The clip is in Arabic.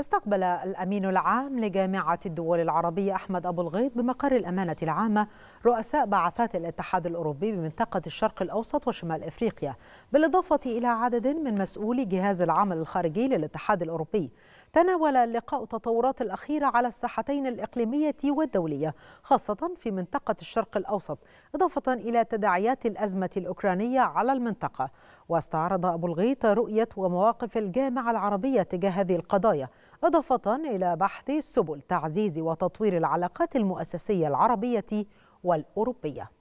استقبل الأمين العام لجامعة الدول العربية أحمد أبو الغيط بمقر الأمانة العامة رؤساء بعثات الاتحاد الأوروبي بمنطقة الشرق الأوسط وشمال إفريقيا بالإضافة إلى عدد من مسؤولي جهاز العمل الخارجي للاتحاد الأوروبي تناول اللقاء التطورات الأخيرة على الساحتين الإقليمية والدولية خاصة في منطقة الشرق الأوسط إضافة إلى تداعيات الأزمة الأوكرانية على المنطقة واستعرض أبو الغيط رؤية ومواقف الجامعة العربية تجاه هذه القضايا إضافة إلى بحث سبل تعزيز وتطوير العلاقات المؤسسية العربية والأوروبية